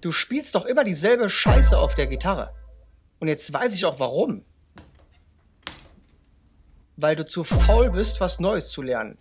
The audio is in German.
Du spielst doch immer dieselbe Scheiße auf der Gitarre. Und jetzt weiß ich auch warum. Weil du zu faul bist, was Neues zu lernen.